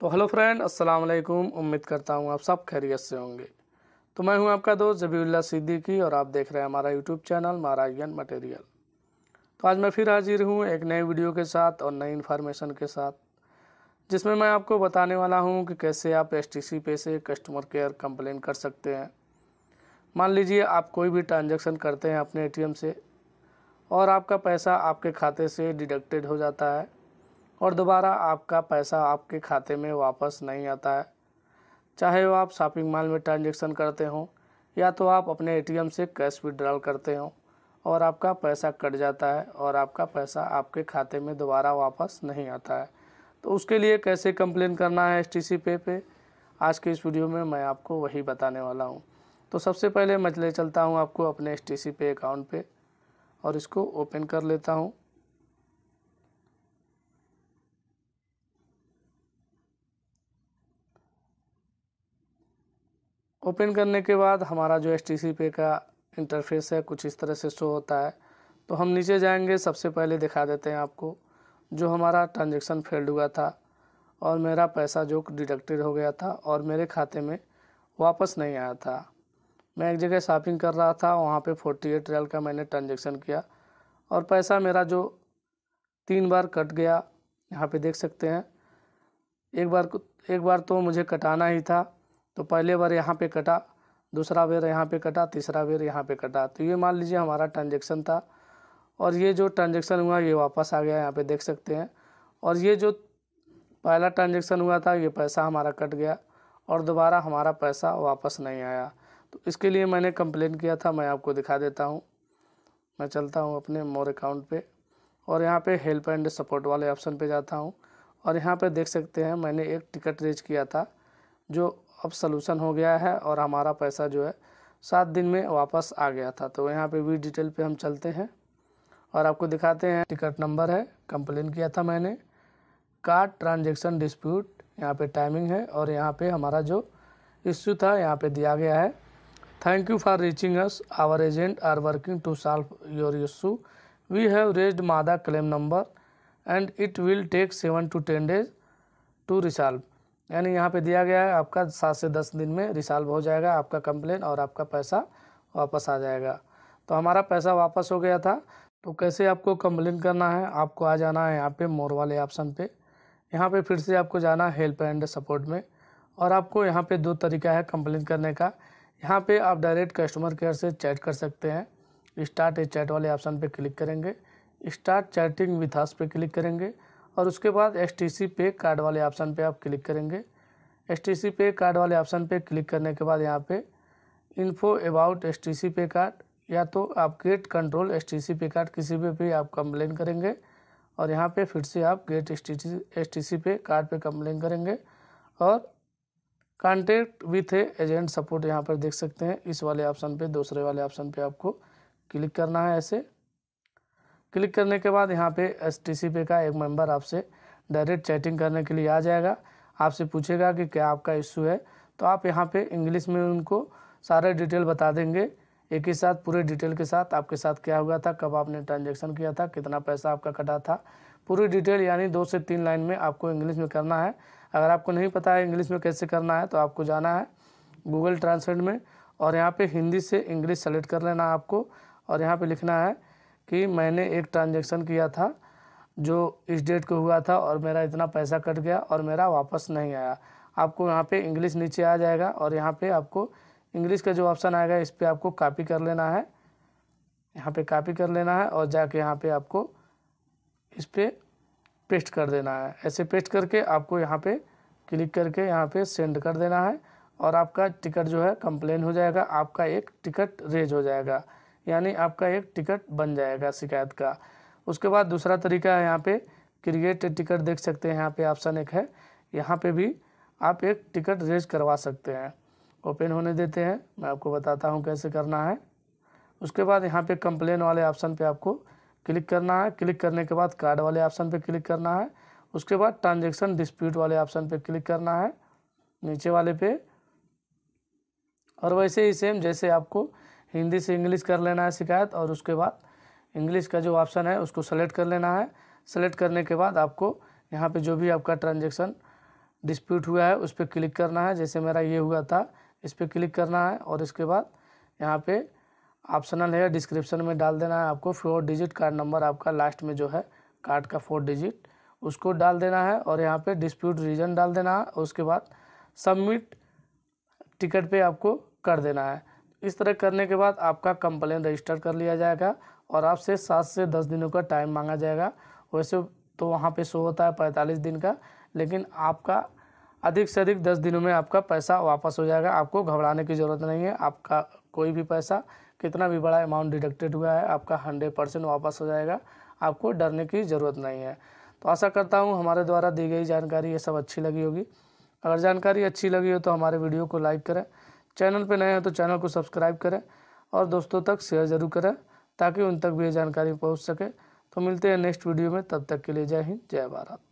तो hello friend अस्सलाम वालेकुम उम्मीद करता हूँ आप सब खैरियत से होंगे तो मैं हूँ आपका दोस्त जबील्ला सिद्दीकी और आप देख रहे हैं हमारा यूट्यूब चैनल मारावियन मटेरियल तो आज मैं फिर हाजिर हूँ एक नए वीडियो के साथ और नई इन्फॉर्मेशन के साथ जिसमें मैं आपको बताने वाला हूँ कि कैसे आप एस टी पे से कस्टमर केयर कंप्लेन कर सकते हैं मान लीजिए आप कोई भी ट्रांजेक्शन करते हैं अपने ए से और आपका पैसा आपके खाते से डिडक्टेड हो जाता है और दोबारा आपका पैसा आपके खाते में वापस नहीं आता है चाहे वो आप शॉपिंग मॉल में ट्रांजेक्शन करते हों या तो आप अपने ए से कैश विड्रॉल करते हों और आपका पैसा कट जाता है और आपका पैसा आपके खाते में दोबारा वापस नहीं आता है तो उसके लिए कैसे कंप्लेन करना है एस पे पे आज के इस वीडियो में मैं आपको वही बताने वाला हूँ तो सबसे पहले मैं ले चलता हूँ आपको अपने एस पे अकाउंट पे और इसको ओपन कर लेता हूँ ओपन करने के बाद हमारा जो एस टी पे का इंटरफेस है कुछ इस तरह से शो होता है तो हम नीचे जाएंगे सबसे पहले दिखा देते हैं आपको जो हमारा ट्रांजेक्शन फेल्ड हुआ था और मेरा पैसा जो डिडक्टेड हो गया था और मेरे खाते में वापस नहीं आया था मैं एक जगह शॉपिंग कर रहा था वहाँ पे फोर्टी एट रियल का मैंने ट्रांजेक्शन किया और पैसा मेरा जो तीन बार कट गया यहाँ पे देख सकते हैं एक बार एक बार तो मुझे कटाना ही था तो पहले बार यहाँ पे कटा दूसरा बेर यहाँ पे कटा तीसरा बेर यहाँ पे कटा तो ये मान लीजिए हमारा ट्रांजेक्शन था और ये जो ट्रांजेक्शन हुआ ये वापस आ गया यहाँ पे देख सकते हैं और ये जो पहला ट्रांजेक्शन हुआ था ये पैसा हमारा कट गया और दोबारा हमारा पैसा वापस नहीं आया तो इसके लिए मैंने कंप्लेन किया था मैं आपको दिखा देता हूँ मैं चलता हूँ अपने मोर अकाउंट पे और यहाँ पे हेल्प एंड सपोर्ट वाले ऑप्शन पे जाता हूँ और यहाँ पे देख सकते हैं मैंने एक टिकट रेज किया था जो अब सलूशन हो गया है और हमारा पैसा जो है सात दिन में वापस आ गया था तो यहाँ पे वी डिटेल पे हम चलते हैं और आपको दिखाते हैं टिकट नंबर है कंप्लेन किया था मैंने कार्ड ट्रांजेक्शन डिस्प्यूट यहाँ पे टाइमिंग है और यहाँ पे हमारा जो इश्यू था यहाँ पे दिया गया है thank you for reaching us our agent are working to solve your issue we have raised मादा claim number and it will take seven to ten days to resolve यानी यहाँ पे दिया गया है आपका सात से दस दिन में रिसाल्व हो जाएगा आपका कंप्लेन और आपका पैसा वापस आ जाएगा तो हमारा पैसा वापस हो गया था तो कैसे आपको कंप्लेन करना है आपको आ जाना है यहाँ पे मोर वाले ऑप्शन पे यहाँ पे फिर से आपको जाना हेल्प एंड सपोर्ट में और आपको यहाँ पे दो तरीका है कंप्लेन करने का यहाँ पे आप डायरेक्ट कस्टमर केयर से चैट कर सकते हैं स्टार्ट ए चैट वाले ऑप्शन पे क्लिक करेंगे स्टार्ट चैटिंग विथ हस पे क्लिक करेंगे और उसके बाद S T C pay card वाले ऑप्शन पे आप क्लिक करेंगे S T C pay card वाले ऑप्शन पे क्लिक करने के बाद यहाँ पे info about S T C pay card या तो आप get control S T C pay card किसी पे भी आप कंप्लेन करेंगे और यहाँ पे फिर से आप get S T C S T C pay card पे कंप्लेन करेंगे और contact with a agent support यहाँ पर देख सकते हैं इस वाले ऑप्शन पर दूसरे वाले ऑप्शन पर आपको क्लिक करना है ऐसे क्लिक करने के बाद यहाँ पे एस पे का एक मेंबर आपसे डायरेक्ट चैटिंग करने के लिए आ जाएगा आपसे पूछेगा कि क्या आपका इशू है तो आप यहाँ पे इंग्लिश में उनको सारे डिटेल बता देंगे एक ही साथ पूरे डिटेल के साथ आपके साथ क्या हुआ था कब आपने ट्रांजेक्शन किया था कितना पैसा आपका कटा था पूरी डिटेल यानी दो से तीन लाइन में आपको इंग्लिश में करना है अगर आपको नहीं पता है इंग्लिश में कैसे करना है तो आपको जाना है गूगल ट्रांसलेट में और यहाँ पे हिंदी से इंग्लिश सेलेक्ट कर लेना आपको और यहाँ पे लिखना है कि मैंने एक ट्रांजेक्शन किया था जो इस डेट को हुआ था और मेरा इतना पैसा कट गया और मेरा वापस नहीं आया आपको यहाँ पे इंग्लिश नीचे आ जाएगा और यहाँ पे आपको इंग्लिश का जो ऑप्शन आएगा इस पर आपको कॉपी कर लेना है यहाँ पे कॉपी कर लेना है और जाके यहाँ पे आपको इस पर पे पेस्ट कर देना है ऐसे पेस्ट करके आपको यहाँ पे क्लिक करके यहाँ पे सेंड कर देना है और आपका टिकट जो है कंप्लेन हो जाएगा आपका एक टिकट रेज हो जाएगा यानी आपका एक टिकट बन जाएगा शिकायत का उसके बाद दूसरा तरीका है यहाँ पे क्रिएट टिकट देख सकते हैं यहाँ पे ऑप्शन एक है यहाँ पे भी आप एक टिकट रेज करवा सकते हैं ओपन होने देते हैं मैं आपको बताता हूँ कैसे करना है उसके बाद यहाँ पे कंप्लेन वाले ऑप्शन पे आपको क्लिक करना है क्लिक करने के बाद कार्ड वाले ऑप्शन पे क्लिक करना है उसके बाद ट्रांजेक्शन डिस्प्यूट वाले ऑप्शन पर क्लिक करना है नीचे वाले पे और वैसे ही सेम जैसे आपको हिंदी से इंग्लिश कर लेना है शिकायत और उसके बाद इंग्लिश का जो ऑप्शन है उसको सेलेक्ट कर लेना है सेलेक्ट करने के बाद आपको यहाँ पे जो भी आपका ट्रांजेक्शन डिस्प्यूट हुआ है उस पर क्लिक करना है जैसे मेरा ये हुआ था इस पर क्लिक करना है और इसके बाद यहाँ पे ऑप्शनल है डिस्क्रिप्शन में डाल देना है आपको फोर डिजिट कार्ड नंबर आपका लास्ट में जो है कार्ड का फोर डिजिट उसको डाल देना है और यहाँ पे डिस्प्यूट रीजन डाल देना है उसके बाद सबमिट टिकट पे आपको कर देना है इस तरह करने के बाद आपका कंप्लेन रजिस्टर कर लिया जाएगा और आपसे सात से दस दिनों का टाइम मांगा जाएगा वैसे तो वहाँ पे शो होता है पैंतालीस दिन का लेकिन आपका अधिक से अधिक दस दिनों में आपका पैसा वापस हो जाएगा आपको घबराने की ज़रूरत नहीं है आपका कोई भी पैसा कितना भी बड़ा अमाउंट डिडक्टेड हुआ है आपका हंड्रेड परसेंट वापस हो जाएगा आपको डरने की ज़रूरत नहीं है तो आशा करता हूँ हमारे द्वारा दी गई जानकारी ये सब अच्छी लगी होगी अगर जानकारी अच्छी लगी हो तो हमारे वीडियो को लाइक करें चैनल पर नए हैं तो चैनल को सब्सक्राइब करें और दोस्तों तक शेयर ज़रूर करें ताकि उन तक भी ये जानकारी पहुँच सके तो मिलते हैं नेक्स्ट वीडियो में तब तक के लिए जय हिंद जय भारत